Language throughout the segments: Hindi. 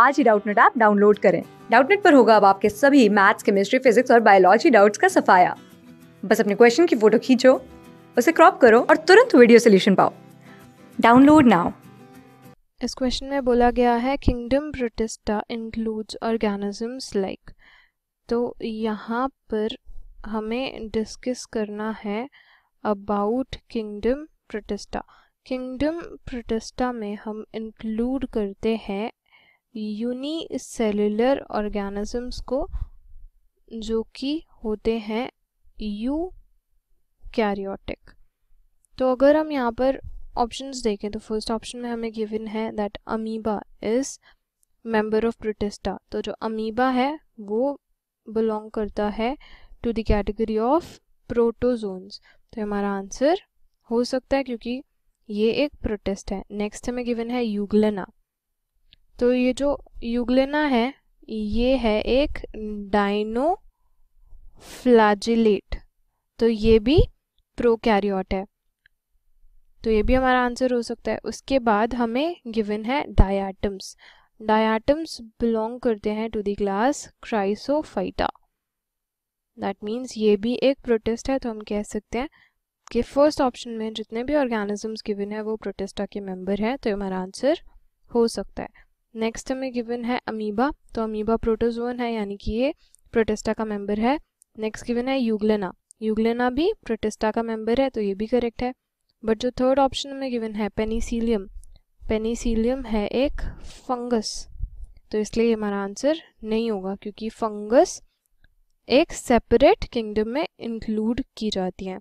आज ही डाउटनेट ऐप डाउनलोड करें डाउटनेट पर होगा अब आपके सभी मैथ्स केमिस्ट्री फिजिक्स और बायोलॉजी डाउट्स का सफाया बस अपने क्वेश्चन की फोटो खींचो उसे क्रॉप करो और तुरंत वीडियो सोल्यूशन पाओ डाउनलोड नाउ इस क्वेश्चन में बोला गया है kingdom protista includes organisms like तो यहाँ पर हमें डिस्कस करना है about kingdom protista kingdom protista में हम इंक्लूड करते हैं यूनिसेलुलर ऑर्गेनिजम्स को जो कि होते हैं यू कैरियोटिक तो अगर हम यहाँ पर ऑप्शंस देखें तो फर्स्ट ऑप्शन में हमें गिवन है that amoeba is member of protista तो जो अमीबा है वो बिलोंग करता है to the category of protozoans तो हमारा आंसर हो सकता है क्योंकि ये एक प्रोटेस्ट है नेक्स्ट हमें गिवन है यूगलना तो ये जो युगलेना है ये है एक डाइनो फ्लाजिलेट तो ये भी प्रोकैरियोट है तो ये भी हमारा आंसर हो सकता है उसके बाद हमें गिवन है डायाटम्स डायाटम्स बिलोंग करते हैं to class chrysophyta that means ये भी एक प्रोटेस्ट है तो हम कह सकते हैं कि फर्स्ट ऑप्शन में जितने भी ऑर्गेनिजम्स गिवन है वो प्रोटेस्टा के मेंबर हैं तो हमारा आंसर हो सकता है नेक्स्ट हमें गिवन है अमीबा तो अमीबा प्रोटोजोन है यानी कि ये प्रोटेस्टा का मेंबर है नेक्स्ट गिवन है यूगलेना यूगलेना भी प्रोटेस्टा का मेंबर है तो ये भी करेक्ट है बट जो थर्ड ऑप्शन में गिवन है पेनीसीलियम पेनीसीलियम है एक फंगस तो इसलिए हमारा आंसर नहीं होगा क्योंकि फंगस एक सेपरेट किंगडम में इंक्लूड की जाती है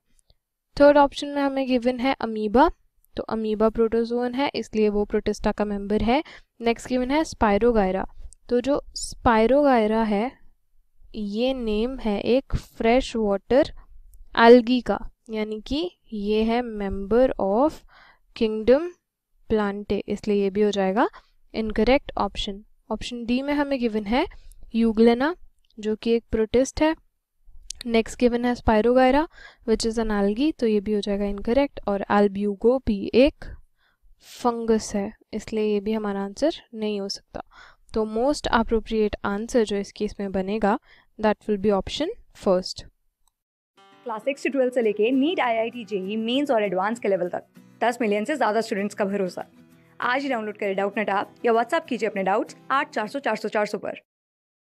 थर्ड ऑप्शन में हमें गिवन है अमीबा तो अमीबा प्रोटोजोन है इसलिए वो प्रोटिस्टा का मेंबर है नेक्स्ट गिवन है स्पायरोगायरा तो जो स्पायरोगायरा है ये नेम है एक फ्रेश वाटर एल्गी का यानी कि ये है मेंबर ऑफ किंगडम प्लांटे इसलिए ये भी हो जाएगा इनकरेक्ट ऑप्शन ऑप्शन डी में हमें गिवन है यूगलेना जो कि एक प्रोटिस्ट है नेक्स्ट गिवन है spirogyra which is an algae तो ये भी हो जाएगा इनकरेक्ट और एल्ब्यूगो भी एक फंगस है इसलिए ये भी हमारा आंसर नहीं हो सकता तो मोस्ट अप्रोप्रिएट आंसर जो इस केस में बनेगा that will be option first class six से ट्वेल्थ से लेके NEET I I T JEE mains और एडवांस के लेवल तक दस मिलियन से ज़्यादा स्टूडेंट्स का भरोसा आज ही डाउनलोड करें डाउट नेट या व्हाट्सअप कीजिए अपने डाउट्स आठ चार सौ चार सौ चार सौ पर